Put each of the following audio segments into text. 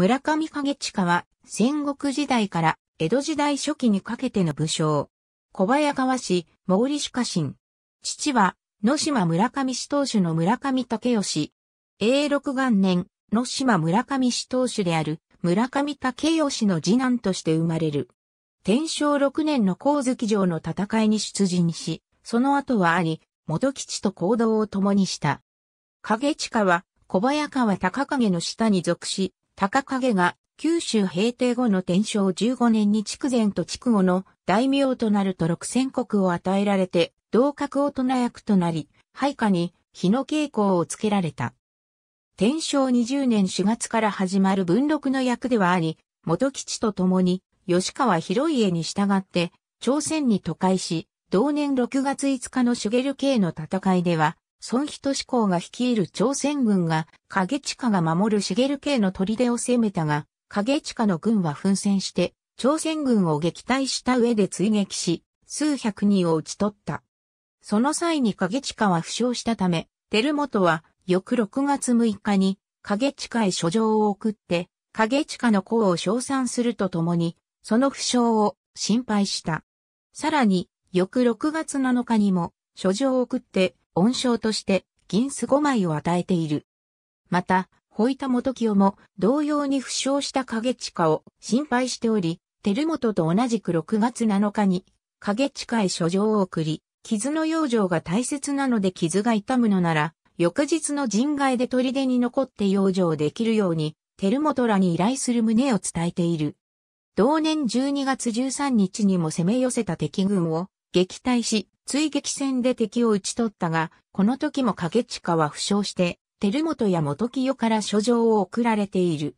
村上影近は戦国時代から江戸時代初期にかけての武将。小早川氏、毛利氏家臣。父は、野島村上氏当主の村上武義。永禄元年、野島村上氏当主である村上武義の次男として生まれる。天正6年の光月城の戦いに出陣し、その後は兄、元吉と行動を共にした。影近は小早川高影の下に属し、高影が九州平定後の天正15年に筑前と筑後の大名となると六千国を与えられて、同格大人役となり、配下に日の傾向をつけられた。天正20年4月から始まる文禄の役ではあり、元吉と共に吉川広家に従って朝鮮に都会し、同年6月5日のシュゲル系の戦いでは、孫一志向が率いる朝鮮軍が、影地下が守る茂系の砦を攻めたが、影地下の軍は奮戦して、朝鮮軍を撃退した上で追撃し、数百人を討ち取った。その際に影地下は負傷したため、照元は翌6月6日に影地下へ書状を送って、影地下の功を称賛するとともに、その負傷を心配した。さらに、翌6月7日にも書状を送って、恩賞として銀子5枚を与えている。また、ホイタ元清も同様に負傷した影地下を心配しており、照本と同じく6月7日に影地下へ書状を送り、傷の養生が大切なので傷が痛むのなら、翌日の人外で砦に残って養生できるように、照本らに依頼する旨を伝えている。同年12月13日にも攻め寄せた敵軍を撃退し、追撃戦で敵を撃ち取ったが、この時も掛近は負傷して、照本や元清から書状を送られている。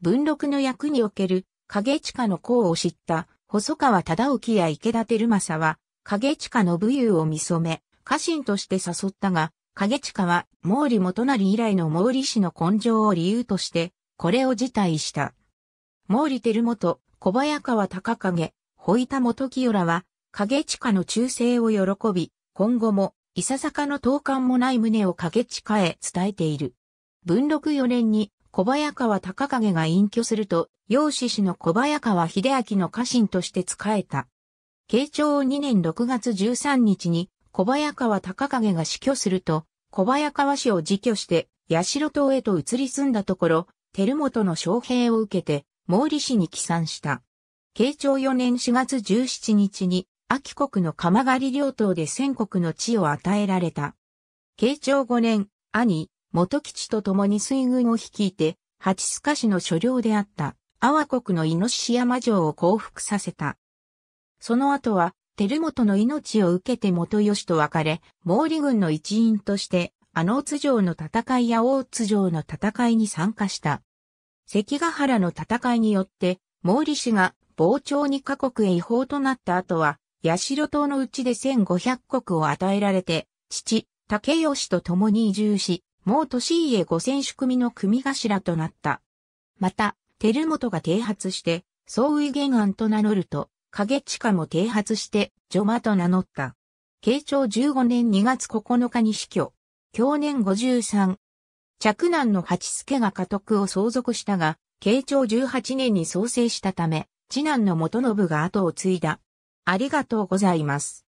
文禄の役における影近の功を知った細川忠興や池田照正は影近の武勇を見染め、家臣として誘ったが、影近は毛利元成以来の毛利氏の根性を理由として、これを辞退した。毛利照元、小早川隆景、保板元清らは影地下の忠誠を喜び、今後も、いささかの投函もない旨を影地下へ伝えている。文禄4年に小早川高影が隠居すると、養子氏の小早川秀明の家臣として仕えた。慶長2年6月13日に小早川高影が死去すると、小早川氏を辞去して、八代島へと移り住んだところ、照本の将兵を受けて、毛利氏に帰参した。慶長4年4月17日に、秋国の鎌狩り領島で戦国の地を与えられた。慶長5年、兄、元吉と共に水軍を率いて、八須賀市の所領であった、阿波国の猪山城を降伏させた。その後は、照本の命を受けて元吉と別れ、毛利軍の一員として、あの津城の戦いや大津城の戦いに参加した。関ヶ原の戦いによって、毛利氏が傍聴に各国へ違法となった後は、八代島のうちで1500国を与えられて、父、竹義と共に移住し、もう年家五千宿組の組頭となった。また、照本が提発して、総意原案と名乗ると、影近も提発して、序魔と名乗った。慶長15年2月9日に死去。去年53。嫡男の八助が家督を相続したが、慶長18年に創生したため、次男の元信が後を継いだ。ありがとうございます。